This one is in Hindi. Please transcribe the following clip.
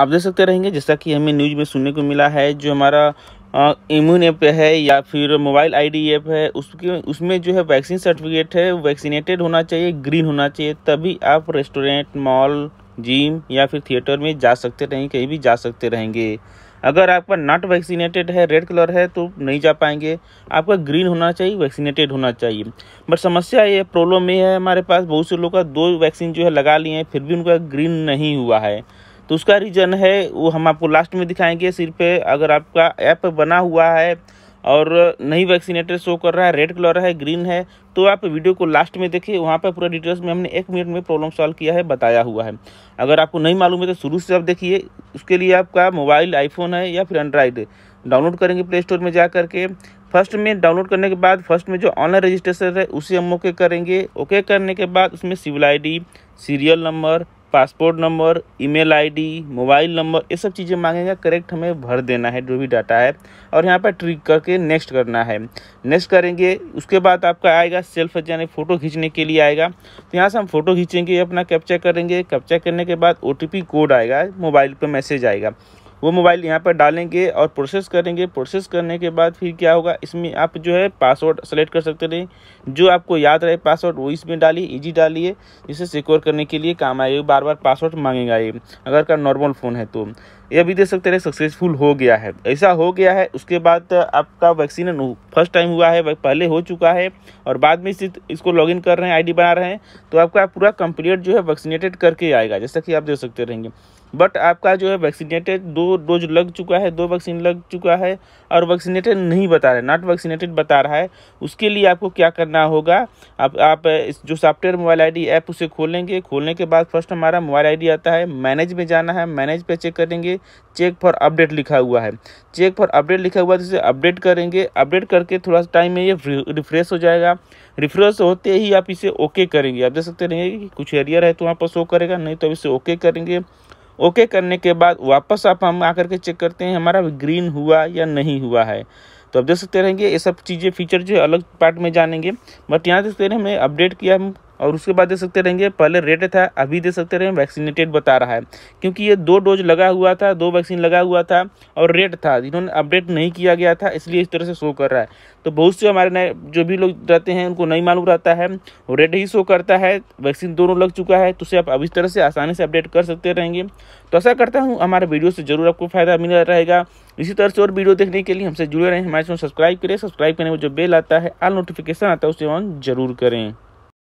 आप देख सकते रहेंगे जैसा कि हमें न्यूज में सुनने को मिला है जो हमारा इम्यून ऐप है या फिर मोबाइल आईडी ऐप है उसके उसमें जो है वैक्सीन सर्टिफिकेट है वैक्सीनेटेड होना चाहिए ग्रीन होना चाहिए तभी आप रेस्टोरेंट मॉल जिम या फिर थिएटर में जा सकते रहेंगे कहीं भी जा सकते रहेंगे अगर आपका नॉट वैक्सीनेटेड है रेड कलर है तो नहीं जा पाएंगे आपका ग्रीन होना चाहिए वैक्सीनेटेड होना चाहिए बट समस्या ये प्रॉब्लम ये है हमारे पास बहुत से लोग का दो वैक्सीन जो है लगा लिए हैं फिर भी उनका ग्रीन नहीं हुआ है तो उसका रीज़न है वो हम आपको लास्ट में दिखाएंगे सिर्फ अगर आपका ऐप बना हुआ है और नहीं वैक्सीनेटेड शो कर रहा है रेड कलर है ग्रीन है तो आप वीडियो को लास्ट में देखिए वहाँ पर पूरा डिटेल्स में हमने एक मिनट में प्रॉब्लम सॉल्व किया है बताया हुआ है अगर आपको नहीं मालूम है तो शुरू से आप देखिए उसके लिए आपका मोबाइल आईफोन है या फिर एंड्राइड डाउनलोड करेंगे प्ले स्टोर में जा करके फर्स्ट में डाउनलोड करने के बाद फर्स्ट में जो ऑनलाइन रजिस्ट्रेशन है उसे हम ओके करेंगे ओके करने के बाद उसमें civil ID serial number passport number email ID, mobile number ये सब चीज़ें मांगेंगे करेक्ट हमें भर देना है जो भी डाटा है और यहाँ पर ट्रिक करके नेक्स्ट करना है नेक्स्ट करेंगे उसके बाद आपका आएगा सेल्फ यानी फ़ोटो खींचने के लिए आएगा तो यहाँ से हम फ़ोटो खींचेंगे अपना कैप्चर करेंगे कैप्चर करने के बाद ओ कोड आएगा मोबाइल पर मैसेज आएगा वो मोबाइल यहाँ पर डालेंगे और प्रोसेस करेंगे प्रोसेस करने के बाद फिर क्या होगा इसमें आप जो है पासवर्ड सेलेक्ट कर सकते रहें जो आपको याद रहे पासवर्ड वो इसमें डालिए इजी डालिए इसे सिक्योर करने के लिए काम आएगा बार बार पासवर्ड मांगेगा ये अगर का नॉर्मल फ़ोन है तो ये अभी देख सकते हैं सक्सेसफुल हो गया है ऐसा हो गया है उसके बाद आपका वैक्सीन फर्स्ट टाइम हुआ है पहले हो चुका है और बाद में इसी इसको लॉगिन कर रहे हैं आईडी बना रहे हैं तो आपका पूरा कंप्लीट जो है वैक्सीनेटेड करके आएगा जैसा कि आप देख सकते रहेंगे बट आपका जो है वैक्सीनेटेड दो डोज लग चुका है दो वैक्सीन लग चुका है और वैक्सीनेटेड नहीं बता रहा है नॉट वैक्सीनेटेड बता रहा है उसके लिए आपको क्या करना होगा आप आप इस जो सॉफ्टवेयर मोबाइल आईडी ऐप उसे खोलेंगे खोलने के बाद फर्स्ट हमारा मोबाइल आईडी आता है मैनेज में जाना है मैनेज पे चेक करेंगे चेक फॉर अपडेट लिखा हुआ है चेक फॉर अपडेट लिखा हुआ है तो अपडेट करेंगे अपडेट करके थोड़ा सा टाइम में ये रिफ्रेश हो जाएगा रिफ्रेश होते ही आप इसे ओके करेंगे आप देख सकते रहेंगे कि कुछ एरियर है तो वहाँ पर शो करेगा नहीं तो अब इसे ओके करेंगे ओके करने के बाद वापस आप हम आकर के चेक करते हैं हमारा ग्रीन हुआ या नहीं हुआ है तो आप देख सकते रहेंगे ये सब चीज़ें फीचर जो है अलग पार्ट में जानेंगे बट यहाँ देखते रहें हमें अपडेट किया हम और उसके बाद दे सकते रहेंगे पहले रेड था अभी दे सकते रहेंगे वैक्सीनेटेड बता रहा है क्योंकि ये दो डोज लगा हुआ था दो वैक्सीन लगा हुआ था और रेड था जिन्होंने अपडेट नहीं किया गया था इसलिए इस तरह से शो कर रहा है तो बहुत से हमारे नए जो भी लोग रहते हैं उनको नहीं मालूम रहता है वो रेड ही शो करता है वैक्सीन दोनों लग चुका है तो उसे आप अब इस तरह से आसानी से अपडेट कर सकते रहेंगे तो ऐसा करता हूँ हमारे वीडियो से ज़रूर आपको फ़ायदा मिला रहेगा इसी तरह से और वीडियो देखने के लिए हमसे जुड़े रहें हमारे चैनल सब्सक्राइब करें सब्सक्राइब करने में जो बेल आता है आल नोटिफिकेशन आता है उसे ऑन जरूर करें